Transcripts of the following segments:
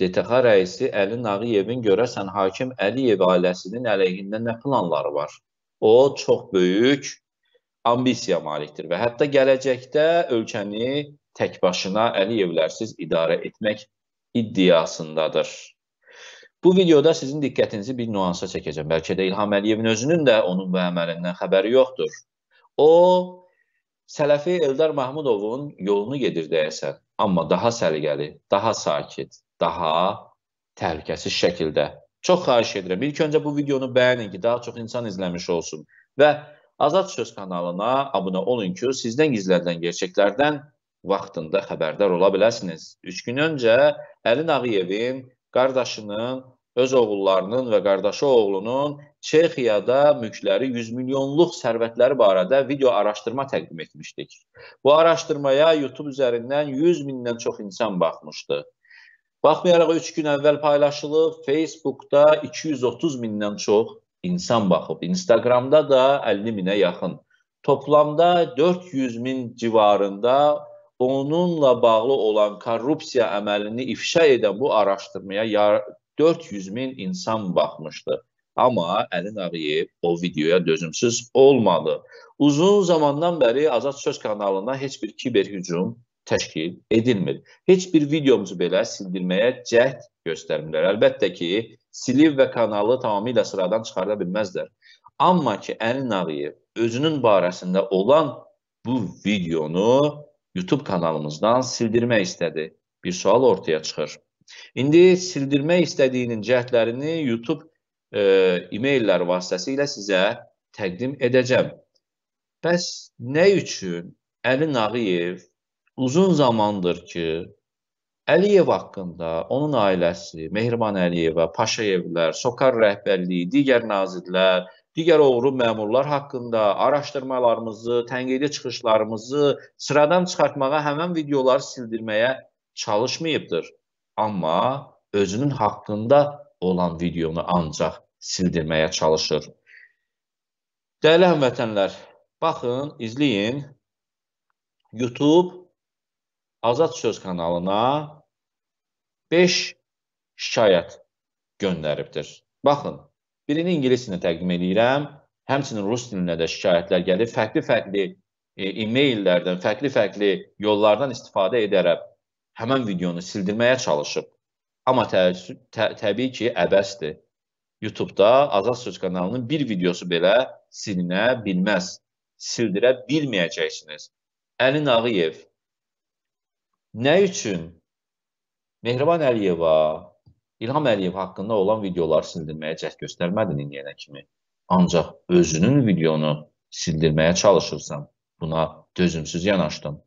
DTX rəisi Əli Nağıyevin görəsən hakim Əliyev ailəsinin əleyhində nə planları var? O çox böyük ambisiya malikdir və hətta gələcəkdə ölkəni tək başına Əliyevlərsiz idarə etmək iddiasındadır. Bu videoda sizin diqqətinizi bir nüansa çəkəcəm. Bəlkə də İlham Əliyevin özünün də onun bu əməlindən xəbəri yoxdur. O Sələfi Eldar Mahmudovun yolunu gedir deyəsən, amma daha səliqəli, daha sakit, daha təhlükəsiz şəkildə. Çox xahiş edirəm, ilk öncə bu videonu bəyənin ki, daha çox insan izləmiş olsun və Azad Söz kanalına abunə olun ki, sizdən gizlədilən gerçəklərdən vaxtında xəbərdar ola biləsiniz. 3 gün öncə Əli Nağıyevin qardaşının, öz oğullarının və qardaşı oğlunun Çexiyada mülkləri 100 milyonluq sərvətləri barədə video araşdırma təqdim etmişdik. Bu araşdırmaya YouTube üzərindən 100 mindən çox insan baxmışdı. Baxmayaraq 3 gün əvvəl paylaşılıb, Facebookda 230 mindən çox insan baxıb, Instagramda da 50 minə yaxın. Toplamda 400 min civarında onunla bağlı olan korrupsiya əməlini ifşa edən bu araşdırmaya 400 min insan baxmışdı. Amma Əlin Ağıyev o videoya dözümsüz olmadı. Uzun zamandan bəri Azad Söz kanalına heç bir kiber hücum təşkil edilmir. Heç bir videomuzu belə sildirməyə cəhd göstərmirlər. Əlbəttə ki, silib və kanalı tamamilə sıradan çıxarda bilməzlər. Amma ki, Əlin Ağıyev özünün barəsində olan bu videonu YouTube kanalımızdan sildirmək istədi. Bir sual ortaya çıxır. İndi sildirmək istədiyinin cəhdlərini YouTube e, e-maillər vasitəsilə sizə təqdim edəcəm. Bəs nə üçün Əli Nağıyev uzun zamandır ki, Əliyev haqqında onun ailəsi, Mehriban Əliyevə, Paşayevlər, Sokar rəhbərliyi, digər nazirlər, digər oğru məmurlar haqqında araşdırmalarımızı, tənqidi çıxışlarımızı sıradan çıxartmağa, həmin videoları sildirməyə çalışmayıbdır. Amma özünün haqqında olan videonu ancaq sildirməyə çalışır. Dəyərli həmvətənlər, baxın, izləyin. YouTube Azad Söz kanalına 5 şikayət göndəribdir. Baxın, birini ingilis dilində təqdim edirəm, həmçinin rus dilində də şikayətlər gəlir. Fərqli-fərqli e, e-maillərdən, fərqli-fərqli yollardan istifadə edərək həmin videonu sildirməyə çalışıb. Amma təəssüf, tə, təbii ki, əbəsdir. YouTube-da Azad Söz kanalının bir videosu belə silinə bilməz. Sildirə bilməyəcəksiniz. Əlin Ağıyev Nə üçün Mehriban Əliyeva, İlham Əliyev haqqında olan videoları sildirməyə cəhd göstərmədin indiyənə kimi? Ancaq özünün videonu sildirməyə çalışırsan. Buna dözümsüz yanaşdın.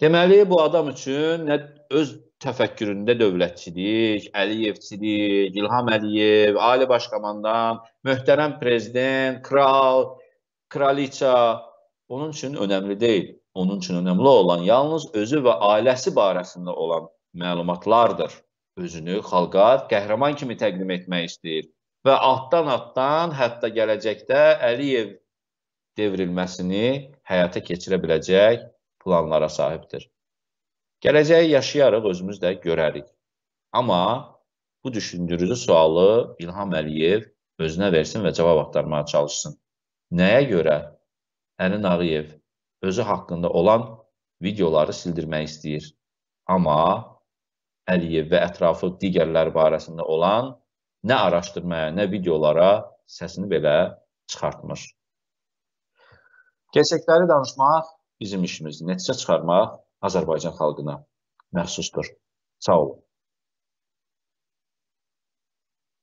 Deməli bu adam üçün nə öz təfəkküründə dövlətçilik, Əliyevçilik, İlham Əliyev, ali başkomandan, möhtərəm prezident, kral, kraliça onun üçün önəmli deyil. Onun üçün önəmli olan yalnız özü və ailəsi barəsində olan məlumatlardır. Özünü xalqa qəhrəman kimi təqdim etmək istəyir və altdan-altdan hətta gələcəkdə Əliyev devrilməsini həyata keçirə biləcək planlara sahibdir. Gələcəyi yaşayarıq, özümüz də görərik. Amma bu düşündürücü sualı İlham Əliyev özünə versin və cavab axtarmağa çalışsın. Nəyə görə Əlin Ağıyev özü haqqında olan videoları sildirmək istəyir. Amma Əliyev və ətrafı digərlər barəsində olan nə araşdırmaya, nə videolara səsini belə çıxartmır. Gerçəkləri danışmaq bizim işimizdir. Nəticə çıxarmaq Azərbaycan xalqına məxsusdur. Sağ olun.